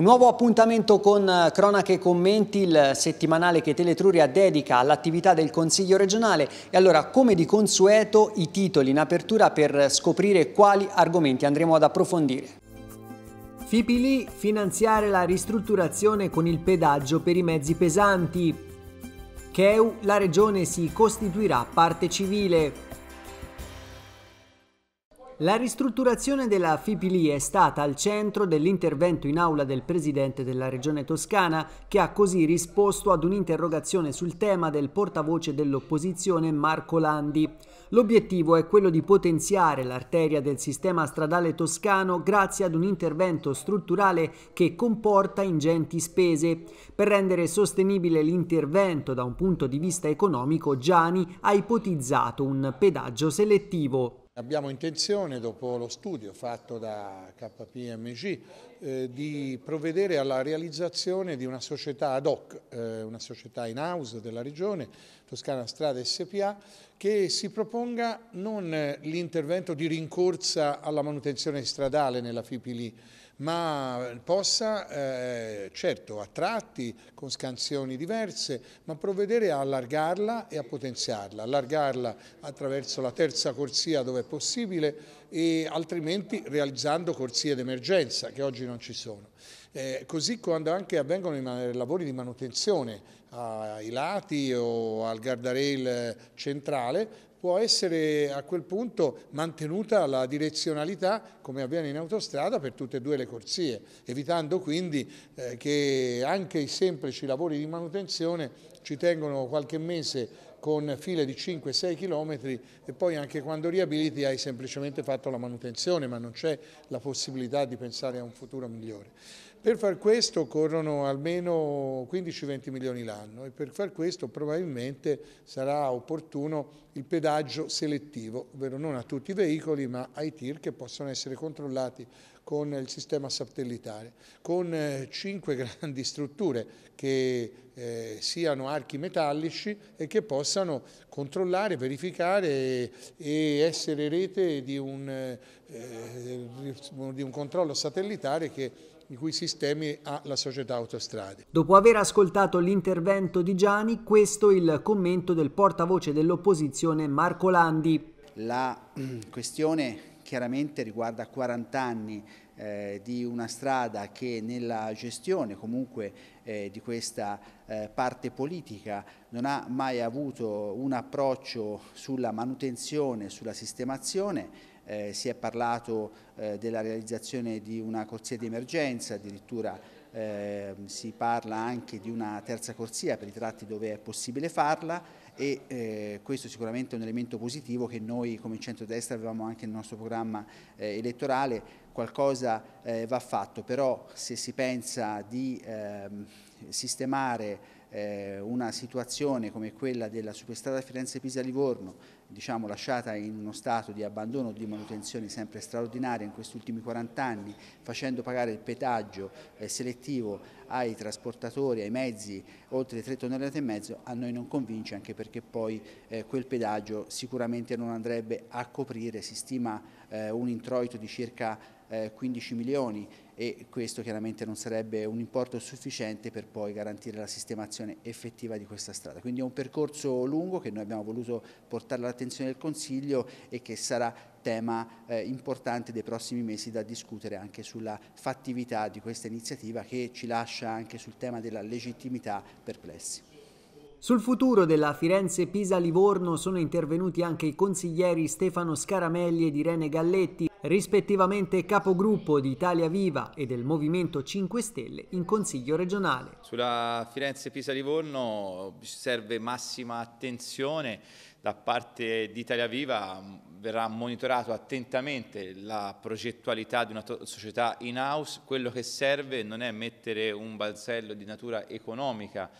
Un nuovo appuntamento con eh, Cronache e Commenti, il settimanale che Teletruria dedica all'attività del Consiglio regionale. E allora, come di consueto, i titoli in apertura per scoprire quali argomenti andremo ad approfondire. Fipili finanziare la ristrutturazione con il pedaggio per i mezzi pesanti. Cheu, la regione si costituirà parte civile. La ristrutturazione della Fipili è stata al centro dell'intervento in aula del presidente della regione toscana, che ha così risposto ad un'interrogazione sul tema del portavoce dell'opposizione Marco Landi. L'obiettivo è quello di potenziare l'arteria del sistema stradale toscano grazie ad un intervento strutturale che comporta ingenti spese. Per rendere sostenibile l'intervento da un punto di vista economico, Gianni ha ipotizzato un pedaggio selettivo. Abbiamo intenzione, dopo lo studio fatto da KPMG, eh, di provvedere alla realizzazione di una società ad hoc, eh, una società in house della regione, Toscana Strada SPA, che si proponga non eh, l'intervento di rincorsa alla manutenzione stradale nella Fipili ma possa, eh, certo, a tratti, con scansioni diverse, ma provvedere a allargarla e a potenziarla, allargarla attraverso la terza corsia dove è possibile e altrimenti realizzando corsie d'emergenza che oggi non ci sono. Eh, così quando anche avvengono i lavori di manutenzione ai lati o al guardrail centrale, può essere a quel punto mantenuta la direzionalità come avviene in autostrada per tutte e due le corsie, evitando quindi eh, che anche i semplici lavori di manutenzione ci tengono qualche mese con file di 5-6 km e poi anche quando riabiliti hai semplicemente fatto la manutenzione ma non c'è la possibilità di pensare a un futuro migliore. Per far questo occorrono almeno 15-20 milioni l'anno e per far questo probabilmente sarà opportuno il pedaggio selettivo, ovvero non a tutti i veicoli ma ai tir che possono essere controllati con il sistema satellitare, con eh, cinque grandi strutture che eh, siano archi metallici e che possano controllare, verificare e, e essere rete di un, eh, eh, di un controllo satellitare che in cui sistemi ha la società autostrade. Dopo aver ascoltato l'intervento di Gianni, questo il commento del portavoce dell'opposizione Marco Landi. La mm, questione chiaramente riguarda 40 anni eh, di una strada che nella gestione comunque eh, di questa eh, parte politica non ha mai avuto un approccio sulla manutenzione, sulla sistemazione eh, si è parlato eh, della realizzazione di una corsia di emergenza, addirittura eh, si parla anche di una terza corsia per i tratti dove è possibile farla e eh, questo sicuramente è un elemento positivo che noi come centrodestra avevamo anche nel nostro programma eh, elettorale, qualcosa eh, va fatto, però se si pensa di ehm, sistemare eh, una situazione come quella della superstrada Firenze-Pisa-Livorno diciamo, lasciata in uno stato di abbandono o di manutenzione sempre straordinaria in questi ultimi 40 anni, facendo pagare il petaggio eh, selettivo ai trasportatori, ai mezzi oltre 3 tonnellate e mezzo, a noi non convince anche perché poi eh, quel pedaggio sicuramente non andrebbe a coprire, si stima eh, un introito di circa eh, 15 milioni e questo chiaramente non sarebbe un importo sufficiente per poi garantire la sistemazione effettiva di questa strada. Quindi è un percorso lungo che noi abbiamo voluto portare all'attenzione del Consiglio e che sarà tema eh, importante dei prossimi mesi da discutere anche sulla fattività di questa iniziativa che ci lascia anche sul tema della legittimità perplessi. Sul futuro della Firenze-Pisa-Livorno sono intervenuti anche i consiglieri Stefano Scaramelli ed Irene Galletti rispettivamente capogruppo di Italia Viva e del Movimento 5 Stelle in Consiglio regionale. Sulla Firenze-Pisa-Livorno serve massima attenzione da parte di Italia Viva, verrà monitorato attentamente la progettualità di una società in house, quello che serve non è mettere un balzello di natura economica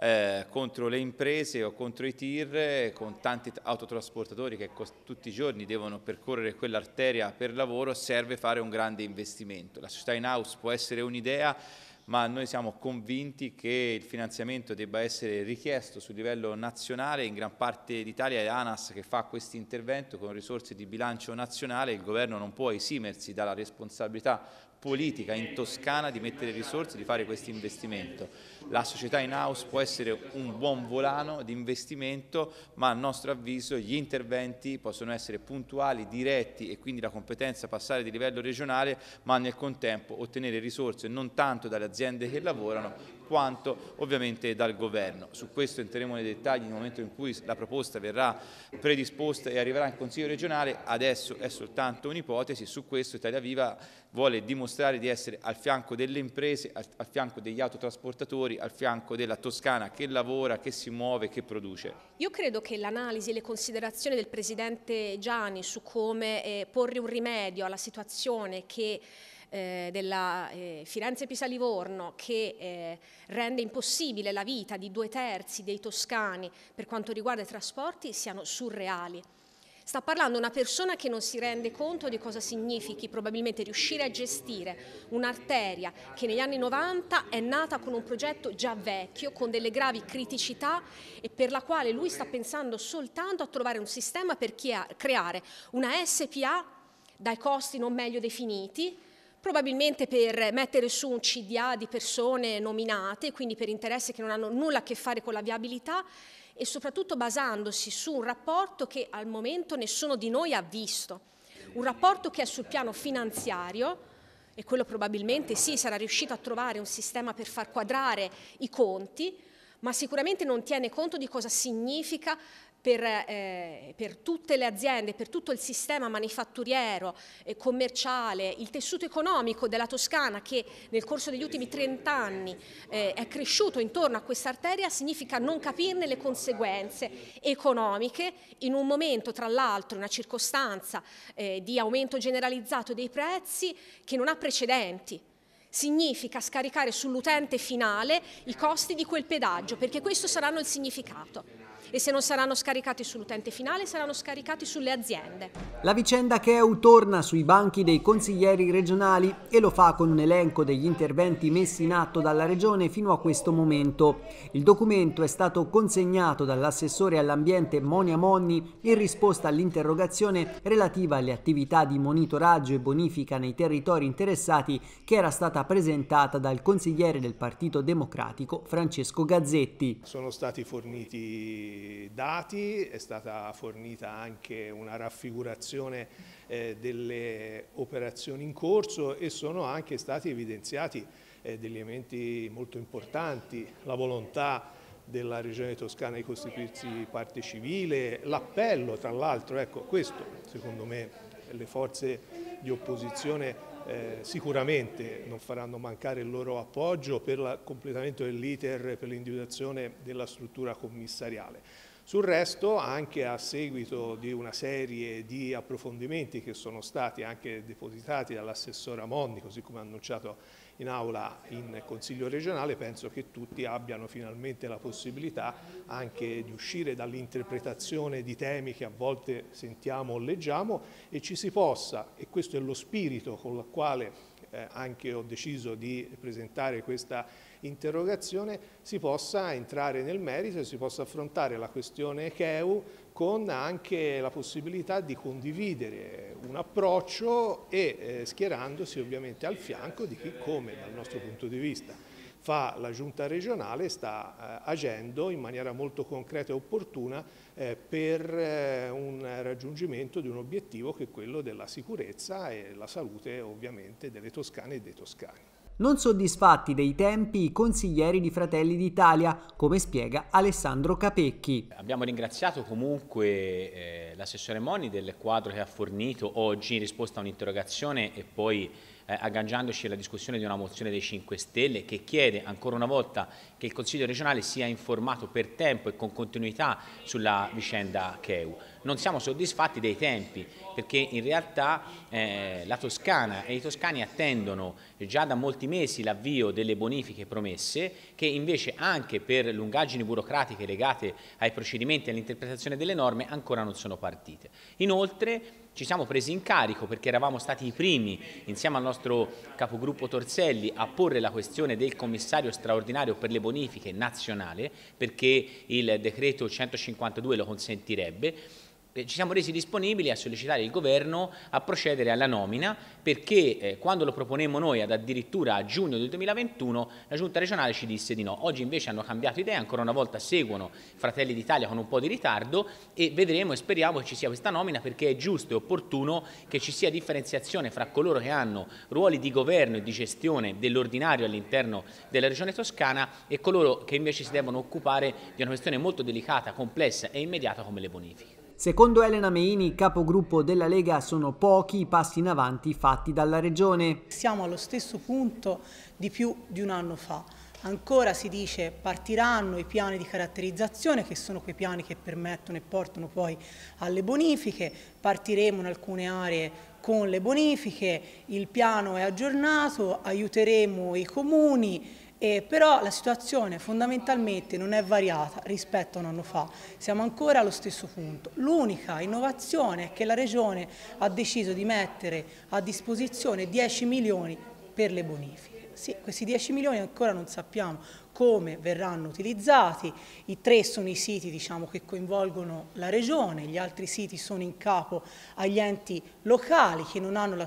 eh, contro le imprese o contro i tir, con tanti autotrasportatori che tutti i giorni devono percorrere quell'arteria per lavoro, serve fare un grande investimento. La società in house può essere un'idea, ma noi siamo convinti che il finanziamento debba essere richiesto sul livello nazionale, in gran parte d'Italia è ANAS che fa questo intervento con risorse di bilancio nazionale, il governo non può esimersi dalla responsabilità politica in Toscana di mettere risorse, di fare questo investimento. La società in house può essere un buon volano di investimento, ma a nostro avviso gli interventi possono essere puntuali, diretti e quindi la competenza passare di livello regionale, ma nel contempo ottenere risorse non tanto dalle aziende che lavorano, quanto ovviamente dal governo. Su questo entreremo nei dettagli nel momento in cui la proposta verrà predisposta e arriverà in Consiglio regionale, adesso è soltanto un'ipotesi, su questo Italia Viva vuole dimostrare di essere al fianco delle imprese, al fianco degli autotrasportatori, al fianco della Toscana che lavora, che si muove, che produce. Io credo che l'analisi e le considerazioni del Presidente Gianni su come eh, porre un rimedio alla situazione che eh, della eh, Firenze-Pisa-Livorno che eh, rende impossibile la vita di due terzi dei toscani per quanto riguarda i trasporti siano surreali. Sta parlando una persona che non si rende conto di cosa significhi probabilmente riuscire a gestire un'arteria che negli anni 90 è nata con un progetto già vecchio, con delle gravi criticità e per la quale lui sta pensando soltanto a trovare un sistema per creare una SPA dai costi non meglio definiti, probabilmente per mettere su un CDA di persone nominate, quindi per interessi che non hanno nulla a che fare con la viabilità e soprattutto basandosi su un rapporto che al momento nessuno di noi ha visto, un rapporto che è sul piano finanziario e quello probabilmente sì sarà riuscito a trovare un sistema per far quadrare i conti, ma sicuramente non tiene conto di cosa significa per, eh, per, tutte le aziende, per tutto il sistema manifatturiero, eh, commerciale, il tessuto economico della Toscana che nel corso degli ultimi 30 anni eh, è cresciuto intorno a questa arteria significa non capirne le conseguenze economiche in un momento tra l'altro, in una circostanza eh, di aumento generalizzato dei prezzi che non ha precedenti significa scaricare sull'utente finale i costi di quel pedaggio, perché questo saranno il significato e se non saranno scaricati sull'utente finale saranno scaricati sulle aziende. La vicenda Keu torna sui banchi dei consiglieri regionali e lo fa con un elenco degli interventi messi in atto dalla regione fino a questo momento. Il documento è stato consegnato dall'assessore all'ambiente Monia Monni in risposta all'interrogazione relativa alle attività di monitoraggio e bonifica nei territori interessati che era stata presentata dal consigliere del Partito Democratico Francesco Gazzetti. Sono stati forniti dati, è stata fornita anche una raffigurazione eh, delle operazioni in corso e sono anche stati evidenziati eh, degli elementi molto importanti, la volontà della Regione Toscana di costituirsi parte civile, l'appello tra l'altro, ecco questo secondo me le forze di opposizione eh, sicuramente non faranno mancare il loro appoggio per il completamento dell'iter per l'individuazione della struttura commissariale. Sul resto, anche a seguito di una serie di approfondimenti che sono stati anche depositati dall'assessore Monni, così come annunciato in aula in Consiglio regionale, penso che tutti abbiano finalmente la possibilità anche di uscire dall'interpretazione di temi che a volte sentiamo o leggiamo e ci si possa, e questo è lo spirito con il quale eh, anche ho deciso di presentare questa interrogazione si possa entrare nel merito e si possa affrontare la questione CEU con anche la possibilità di condividere un approccio e eh, schierandosi ovviamente al fianco di chi come dal nostro punto di vista fa la giunta regionale sta eh, agendo in maniera molto concreta e opportuna eh, per eh, un raggiungimento di un obiettivo che è quello della sicurezza e la salute ovviamente delle toscane e dei toscani. Non soddisfatti dei tempi i consiglieri di Fratelli d'Italia, come spiega Alessandro Capecchi. Abbiamo ringraziato comunque eh, l'assessore Moni del quadro che ha fornito oggi in risposta a un'interrogazione e poi eh, agganciandoci alla discussione di una mozione dei 5 Stelle che chiede ancora una volta che il Consiglio regionale sia informato per tempo e con continuità sulla vicenda Cheu non siamo soddisfatti dei tempi perché in realtà eh, la Toscana e i toscani attendono già da molti mesi l'avvio delle bonifiche promesse che invece anche per lungaggini burocratiche legate ai procedimenti e all'interpretazione delle norme ancora non sono partite. Inoltre ci siamo presi in carico perché eravamo stati i primi insieme al nostro capogruppo Torselli a porre la questione del commissario straordinario per le bonifiche nazionale perché il decreto 152 lo consentirebbe ci siamo resi disponibili a sollecitare il governo a procedere alla nomina perché eh, quando lo proponemmo noi ad addirittura a giugno del 2021 la giunta regionale ci disse di no. Oggi invece hanno cambiato idea, ancora una volta seguono Fratelli d'Italia con un po' di ritardo e vedremo e speriamo che ci sia questa nomina perché è giusto e opportuno che ci sia differenziazione fra coloro che hanno ruoli di governo e di gestione dell'ordinario all'interno della regione toscana e coloro che invece si devono occupare di una questione molto delicata, complessa e immediata come le bonifiche. Secondo Elena Meini, capogruppo della Lega, sono pochi i passi in avanti fatti dalla Regione. Siamo allo stesso punto di più di un anno fa. Ancora si dice partiranno i piani di caratterizzazione che sono quei piani che permettono e portano poi alle bonifiche, partiremo in alcune aree con le bonifiche, il piano è aggiornato, aiuteremo i comuni, e eh, però la situazione fondamentalmente non è variata rispetto a un anno fa, siamo ancora allo stesso punto. L'unica innovazione è che la Regione ha deciso di mettere a disposizione 10 milioni per le bonifiche. Sì, questi 10 milioni ancora non sappiamo come verranno utilizzati, i tre sono i siti diciamo, che coinvolgono la regione, gli altri siti sono in capo agli enti locali che non hanno la,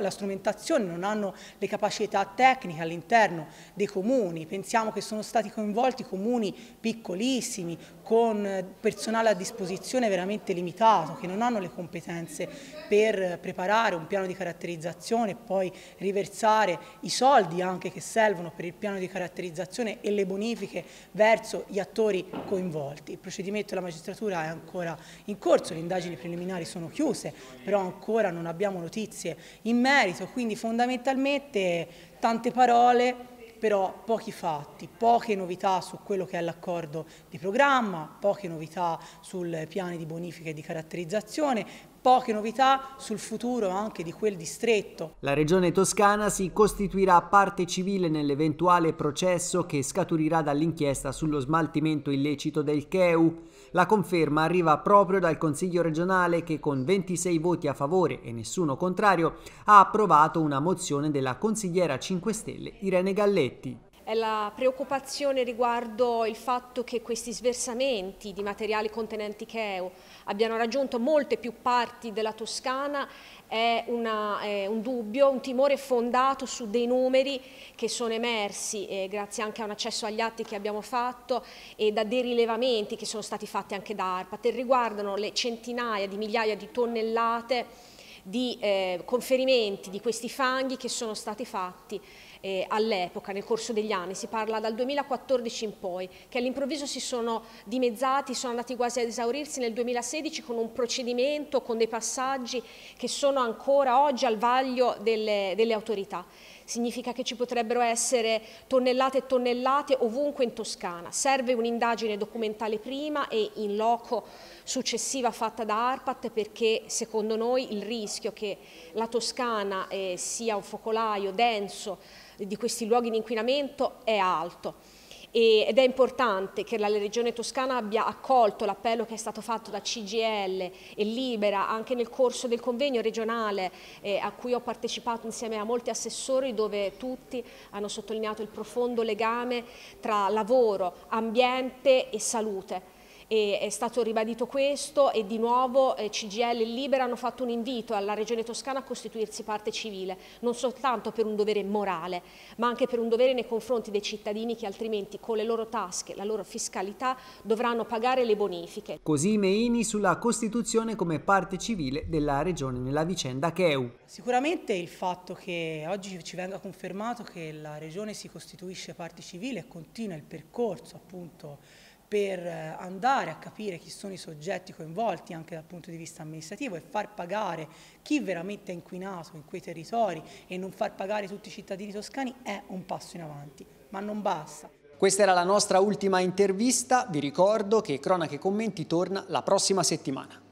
la strumentazione, non hanno le capacità tecniche all'interno dei comuni, pensiamo che sono stati coinvolti comuni piccolissimi con personale a disposizione veramente limitato, che non hanno le competenze per preparare un piano di caratterizzazione e poi riversare i i soldi anche che servono per il piano di caratterizzazione e le bonifiche verso gli attori coinvolti. Il procedimento della magistratura è ancora in corso, le indagini preliminari sono chiuse, però ancora non abbiamo notizie in merito, quindi fondamentalmente tante parole però pochi fatti, poche novità su quello che è l'accordo di programma, poche novità sul piano di bonifica e di caratterizzazione, poche novità sul futuro anche di quel distretto. La regione toscana si costituirà parte civile nell'eventuale processo che scaturirà dall'inchiesta sullo smaltimento illecito del Cheu. La conferma arriva proprio dal Consiglio regionale che con 26 voti a favore e nessuno contrario ha approvato una mozione della consigliera 5 Stelle Irene Galletti è la preoccupazione riguardo il fatto che questi sversamenti di materiali contenenti cheo abbiano raggiunto molte più parti della Toscana è, una, è un dubbio, un timore fondato su dei numeri che sono emersi eh, grazie anche a un accesso agli atti che abbiamo fatto e da dei rilevamenti che sono stati fatti anche da ARPAT e riguardano le centinaia di migliaia di tonnellate di eh, conferimenti di questi fanghi che sono stati fatti eh, all'epoca, nel corso degli anni, si parla dal 2014 in poi, che all'improvviso si sono dimezzati, sono andati quasi ad esaurirsi nel 2016 con un procedimento, con dei passaggi che sono ancora oggi al vaglio delle, delle autorità significa che ci potrebbero essere tonnellate e tonnellate ovunque in Toscana. Serve un'indagine documentale prima e in loco successiva fatta da ARPAT perché secondo noi il rischio che la Toscana eh, sia un focolaio denso di questi luoghi di inquinamento è alto ed è importante che la Regione Toscana abbia accolto l'appello che è stato fatto da CGL e Libera anche nel corso del convegno regionale eh, a cui ho partecipato insieme a molti assessori dove tutti hanno sottolineato il profondo legame tra lavoro, ambiente e salute e è stato ribadito questo e di nuovo eh, CGL e Libera hanno fatto un invito alla Regione Toscana a costituirsi parte civile, non soltanto per un dovere morale, ma anche per un dovere nei confronti dei cittadini che altrimenti con le loro tasche, la loro fiscalità, dovranno pagare le bonifiche. Così Meini sulla costituzione come parte civile della Regione nella vicenda Cheu. Sicuramente il fatto che oggi ci venga confermato che la Regione si costituisce parte civile e continua il percorso appunto per eh, andare a capire chi sono i soggetti coinvolti anche dal punto di vista amministrativo e far pagare chi veramente è inquinato in quei territori e non far pagare tutti i cittadini toscani è un passo in avanti, ma non basta. Questa era la nostra ultima intervista, vi ricordo che Cronache Commenti torna la prossima settimana.